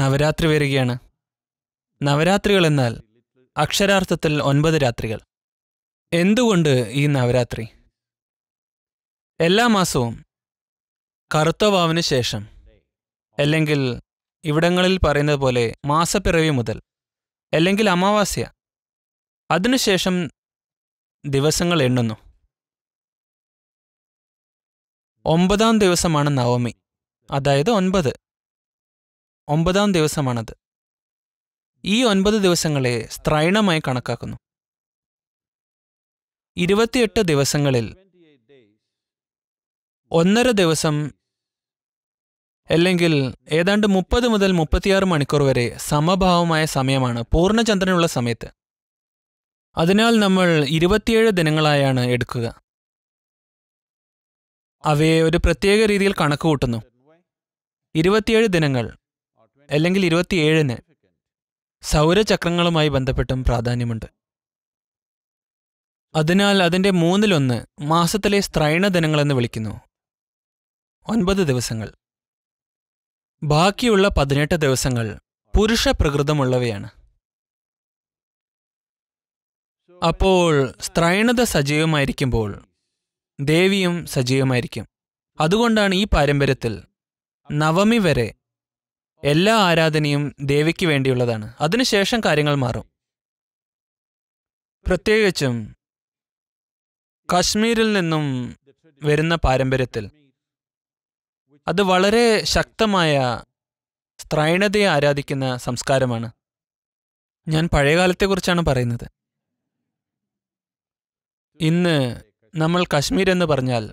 നവരാത്രി വരികയാണ് നവരാത്രികൾ എന്നാൽ അക്ഷരാർത്ഥത്തിൽ ഒൻപത് രാത്രികൾ എന്തുകൊണ്ട് ഈ നവരാത്രി എല്ലാ മാസവും കറുത്തവാവിന് ശേഷം അല്ലെങ്കിൽ ഇവിടങ്ങളിൽ പറയുന്നത് പോലെ മാസപ്പിറവി മുതൽ അല്ലെങ്കിൽ അമാവാസ്യ അതിനുശേഷം ദിവസങ്ങൾ എണ്ണുന്നു ഒമ്പതാം ദിവസമാണ് നവമി അതായത് ഒൻപത് ഒമ്പതാം ദിവസമാണത് ഈ ഒൻപത് ദിവസങ്ങളെ സ്ത്രൈണമായി കണക്കാക്കുന്നു ഇരുപത്തിയെട്ട് ദിവസങ്ങളിൽ ഒന്നര ദിവസം അല്ലെങ്കിൽ ഏതാണ്ട് മുപ്പത് മുതൽ മുപ്പത്തിയാറ് മണിക്കൂർ വരെ സമഭാവമായ സമയമാണ് പൂർണ്ണചന്ദ്രനുള്ള സമയത്ത് അതിനാൽ നമ്മൾ ഇരുപത്തിയേഴ് ദിനങ്ങളായാണ് എടുക്കുക അവയെ ഒരു പ്രത്യേക രീതിയിൽ കണക്ക് കൂട്ടുന്നു ഇരുപത്തിയേഴ് ദിനങ്ങൾ അല്ലെങ്കിൽ ഇരുപത്തിയേഴിന് സൗരചക്രങ്ങളുമായി ബന്ധപ്പെട്ടും പ്രാധാന്യമുണ്ട് അതിനാൽ അതിൻ്റെ മൂന്നിലൊന്ന് മാസത്തിലെ സ്ത്രൈണ ദിനങ്ങളെന്ന് വിളിക്കുന്നു ഒൻപത് ദിവസങ്ങൾ ബാക്കിയുള്ള പതിനെട്ട് ദിവസങ്ങൾ പുരുഷ പ്രകൃതമുള്ളവയാണ് അപ്പോൾ സ്ത്രൈണത സജീവമായിരിക്കുമ്പോൾ ദേവിയും സജീവമായിരിക്കും അതുകൊണ്ടാണ് ഈ പാരമ്പര്യത്തിൽ നവമി വരെ എല്ലാ ആരാധനയും ദേവിക്ക് വേണ്ടിയുള്ളതാണ് അതിനുശേഷം കാര്യങ്ങൾ മാറും പ്രത്യേകിച്ചും കശ്മീരിൽ നിന്നും വരുന്ന പാരമ്പര്യത്തിൽ അത് വളരെ ശക്തമായ സ്ത്രൈണതയെ ആരാധിക്കുന്ന സംസ്കാരമാണ് ഞാൻ പഴയകാലത്തെക്കുറിച്ചാണ് പറയുന്നത് ഇന്ന് നമ്മൾ കശ്മീർ എന്ന് പറഞ്ഞാൽ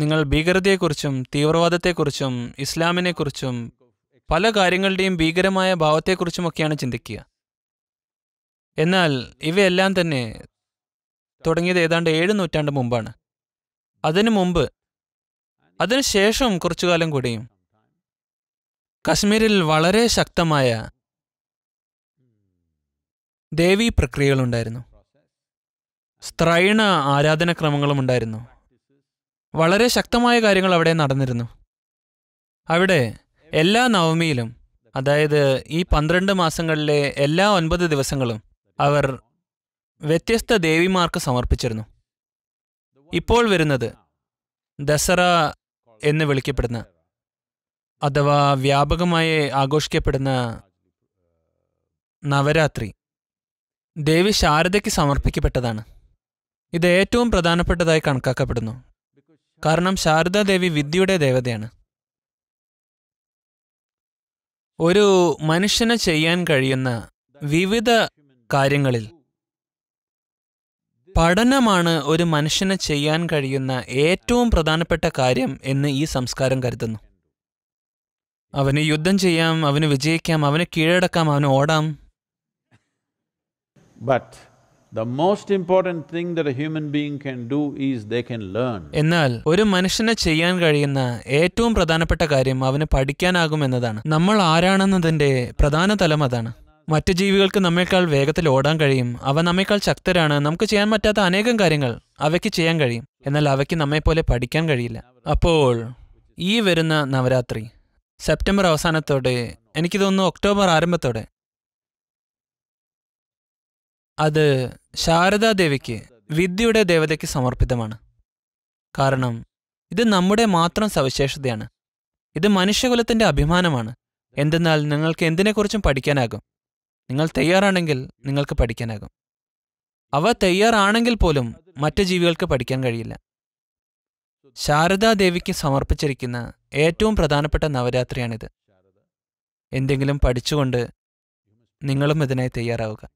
നിങ്ങൾ ഭീകരതയെക്കുറിച്ചും തീവ്രവാദത്തെക്കുറിച്ചും ഇസ്ലാമിനെക്കുറിച്ചും പല കാര്യങ്ങളുടെയും ഭീകരമായ ഭാവത്തെക്കുറിച്ചുമൊക്കെയാണ് ചിന്തിക്കുക എന്നാൽ ഇവയെല്ലാം തന്നെ തുടങ്ങിയത് ഏതാണ്ട് ഏഴ് നൂറ്റാണ്ട് മുമ്പാണ് അതിനു മുമ്പ് അതിനുശേഷം കുറച്ചുകാലം കൂടിയും കശ്മീരിൽ വളരെ ശക്തമായ ദേവീ പ്രക്രിയകളുണ്ടായിരുന്നു സ്ത്രൈണ ആരാധനക്രമങ്ങളും ഉണ്ടായിരുന്നു വളരെ ശക്തമായ കാര്യങ്ങൾ അവിടെ നടന്നിരുന്നു അവിടെ എല്ലാ നവമിയിലും അതായത് ഈ പന്ത്രണ്ട് മാസങ്ങളിലെ എല്ലാ ഒൻപത് ദിവസങ്ങളും അവർ വ്യത്യസ്ത ദേവിമാർക്ക് സമർപ്പിച്ചിരുന്നു ഇപ്പോൾ വരുന്നത് ദസറ എന്ന് വിളിക്കപ്പെടുന്ന അഥവാ വ്യാപകമായി ആഘോഷിക്കപ്പെടുന്ന നവരാത്രി ദേവി ശാരദയ്ക്ക് സമർപ്പിക്കപ്പെട്ടതാണ് ഇത് ഏറ്റവും പ്രധാനപ്പെട്ടതായി കണക്കാക്കപ്പെടുന്നു കാരണം ശാരദാദേവി വിദ്യയുടെ ദേവതയാണ് ഒരു മനുഷ്യന് ചെയ്യാൻ കഴിയുന്ന വിവിധ കാര്യങ്ങളിൽ പഠനമാണ് ഒരു മനുഷ്യന് ചെയ്യാൻ കഴിയുന്ന ഏറ്റവും പ്രധാനപ്പെട്ട കാര്യം എന്ന് ഈ സംസ്കാരം കരുതുന്നു അവന് യുദ്ധം ചെയ്യാം അവന് വിജയിക്കാം അവന് കീഴടക്കാം അവന് ഓടാം ബട്ട് എന്നാൽ ഒരു മനുഷ്യന് ചെയ്യാൻ കഴിയുന്ന ഏറ്റവും പ്രധാനപ്പെട്ട കാര്യം അവന് പഠിക്കാനാകും എന്നതാണ് നമ്മൾ ആരാണെന്നതിന്റെ പ്രധാന തലം അതാണ് മറ്റു ജീവികൾക്ക് നമ്മേക്കാൾ വേഗത്തിൽ ഓടാൻ കഴിയും അവ നമ്മേക്കാൾ ശക്തരാണ് നമുക്ക് ചെയ്യാൻ പറ്റാത്ത അനേകം കാര്യങ്ങൾ അവയ്ക്ക് ചെയ്യാൻ കഴിയും എന്നാൽ അവയ്ക്ക് നമ്മെപ്പോലെ പഠിക്കാൻ കഴിയില്ല അപ്പോൾ ഈ വരുന്ന നവരാത്രി സെപ്റ്റംബർ അവസാനത്തോടെ എനിക്ക് തോന്നുന്നു ഒക്ടോബർ ആരംഭത്തോടെ അത് ശാരദാദേവിക്ക് വിദ്യയുടെ ദേവതയ്ക്ക് സമർപ്പിതമാണ് കാരണം ഇത് നമ്മുടെ മാത്രം സവിശേഷതയാണ് ഇത് മനുഷ്യകുലത്തിൻ്റെ അഭിമാനമാണ് എന്തെന്നാൽ നിങ്ങൾക്ക് എന്തിനെക്കുറിച്ചും പഠിക്കാനാകും നിങ്ങൾ തയ്യാറാണെങ്കിൽ നിങ്ങൾക്ക് പഠിക്കാനാകും അവ തയ്യാറാണെങ്കിൽ പോലും മറ്റു ജീവികൾക്ക് പഠിക്കാൻ കഴിയില്ല ശാരദാദേവിക്ക് സമർപ്പിച്ചിരിക്കുന്ന ഏറ്റവും പ്രധാനപ്പെട്ട നവരാത്രിയാണിത് എന്തെങ്കിലും പഠിച്ചുകൊണ്ട് നിങ്ങളും ഇതിനായി തയ്യാറാവുക